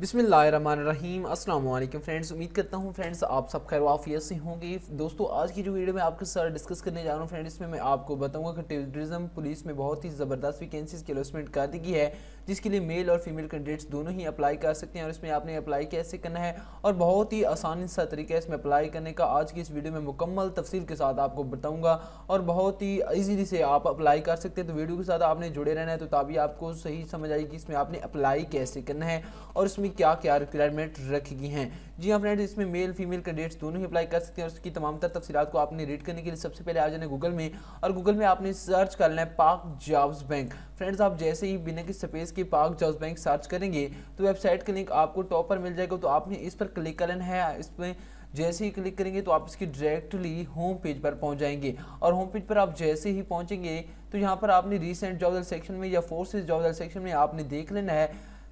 बिसमीम अल्लाम फ्रेंड्स उम्मीद करता हूँ फ्रेंड्स आप सब खैर वाफियत से होंगे दोस्तों आज की जो वीडियो में आपके साथ डिस्कस करने जा रहा हूँ फ्रेंड्स इसमें मैं आपको बताऊँगा कि टेररिज्म पुलिस में बहुत ही ज़बरदस्त वैकेंसीज की अलॉसमेंट कर दी है जिसके लिए मेल और फीमेल कैंडिडेट्स दोनों ही अप्लाई कर सकते हैं और इसमें आपने अप्लाई कैसे करना है और बहुत ही आसान सा तरीका है इसमें अप्लाई करने का आज की इस वीडियो में मुकम्मल तफसील के साथ आपको बताऊँगा और बहुत ही ईजीली से आप अप्लाई कर सकते हैं तो वीडियो के साथ आपने जुड़े रहना है तो तभी आपको सही समझ आएगी कि इसमें आपने अप्लाई कैसे करना है और इसमें में क्या क्या रिक्वायरमेंट रखी गई हैं जी हाँ फ्रेंड्स इसमें मेल फीमेल कैंडिडेट्स दोनों ही अप्लाई कर सकते हैं और उसकी तमाम तर तफसीत को आपने रीड करने के लिए सबसे पहले आ जाने गूगल में और गूगल में आपने सर्च कर लें पाक जॉब्स बैंक फ्रेंड्स आप जैसे ही बिना किसी स्पेस के पाक जॉब्स बैंक सर्च करेंगे तो वेबसाइट का लिंक आपको टॉप पर मिल जाएगा तो आपने इस पर क्लिक कर लेना है इसमें जैसे ही क्लिक करेंगे तो आप इसकी डायरेक्टली होम पेज पर पहुंच जाएंगे और होम पेज पर आप जैसे ही पहुंचेंगे तो यहां पर आपने रीसेंट जॉब सेक्शन में या फोर्सेज जॉब सेक्शन में आपने देख लेना है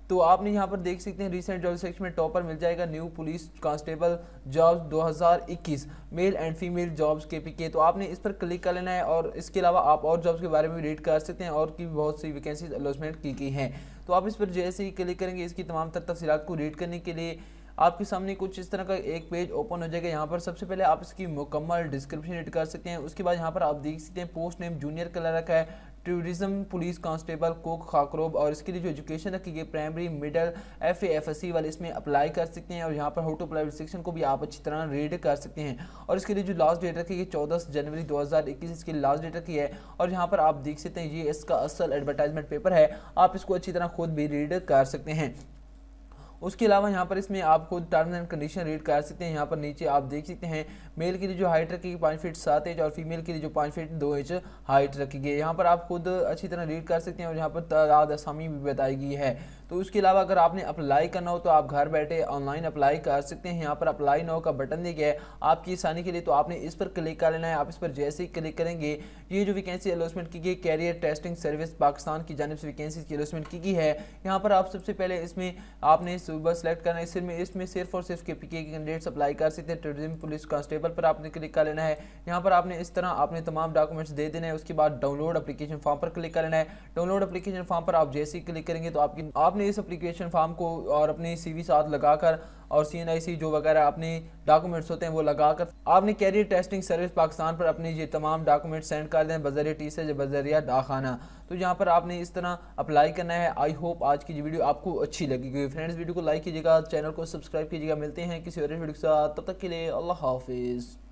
तो आपने यहाँ पर देख सकते हैं रिसेंट जॉब सेक्शन में टॉपर मिल जाएगा new police constable jobs 2021 male and female jobs K P K तो आपने इस पर क्लिक कर लेना है और इसके अलावा आप और जॉब्स के बारे में भी रीड कर सकते हैं और की बहुत सी वैकेंसीज अलॉसमेंट की गई हैं तो आप इस पर जैसे ही क्लिक करेंगे इसकी तमाम तर तफसीत को रीड करने के लिए आपके सामने कुछ इस तरह का एक पेज ओपन हो जाएगा यहाँ पर सबसे पहले आप इसकी मुकम्मल डिस्क्रिप्शन एड कर सकते हैं उसके बाद यहाँ पर आप देख सकते हैं पोस्ट नेम जूनियर कलर रखा है टूरिज्म पुलिस कांस्टेबल कोक खाकरोब और इसके लिए जो एजुकेशन रखी गई primary middle F A F S C वाले इसमें अप्लाई कर सकते हैं और यहाँ पर होटो प्राइवेट सेक्शन को भी आप अच्छी तरह रीड कर सकते हैं और इसके लिए जो लास्ट डेट रखी गई चौदह जनवरी दो हज़ार इक्कीस इसकी लास्ट डेट रखी है और यहाँ पर आप देख सकते हैं ये इसका असल एडवर्टाइजमेंट पेपर है आप इसको अच्छी तरह खुद भी रीड कर सकते हैं उसके अलावा यहाँ पर इसमें आप खुद टर्म्स एंड कंडीशन रीड कर सकते हैं यहाँ पर नीचे आप देख सकते हैं मेल के लिए जो हाइट रखेगी पाँच फीट सात इंच और फीमेल के लिए जो पाँच फीट दो इंच हाइट रखी गई यहाँ पर आप खुद अच्छी तरह रीड कर सकते हैं और यहाँ पर तादाद आसामी भी बताई गई है तो उसके अलावा अगर आपने अप्लाई करना हो तो आप घर बैठे ऑनलाइन अप्लाई कर सकते हैं यहाँ पर अप्लाई नाउ का बटन दिया गया है आपकी आसानी के लिए तो आपने इस पर क्लिक कर लेना है आप इस पर जैसे ही क्लिक करेंगे ये जो वैकेंसी अलॉसमेंट की गई कैरियर टेस्टिंग सर्विस पाकिस्तान की जानब से वैकेंसी की अलॉसमेंट की गई है यहाँ पर आप सबसे पहले इसमें आपने इस सूबा सेलेक्ट करना है इसमें इसमें सिर्फ और सिर्फ के पी के कैंडिडेट अप्लाई कर सकते हैं टूरिज्म पुलिस कांस्टेबल पर आपने क्लिक कर लेना है यहाँ पर आपने इस तरह आपने तमाम डॉक्यूमेंट्स दे देना है उसके बाद डाउनलोड अपलीकेशन फॉर्म पर क्लिक कर लेना है डाउनलोड अपलीकेशन फॉर्म पर आप जैसे ही क्लिक करेंगे तो आपकी आपने इस अपलीकेशन फॉर्म को और अपनी सी साथ लगाकर और सी जो वगैरह अपने डॉक्यूमेंट्स होते हैं वो लगा कर आपने कैरियर टेस्टिंग सर्विस पाकिस्तान पर अपने ये तमाम डॉक्यूमेंट सेंड कर दें बजरिया टी से बजरिया डाखाना तो यहाँ पर आपने इस तरह अप्लाई करना है आई होप आज की वीडियो आपको अच्छी लगी फ्रेंड्स वीडियो को लाइक कीजिएगा चैनल को सब्सक्राइब कीजिएगा मिलते हैं किसी और वीडियो के साथ तब तक के लिए अल्लाह हाफिज़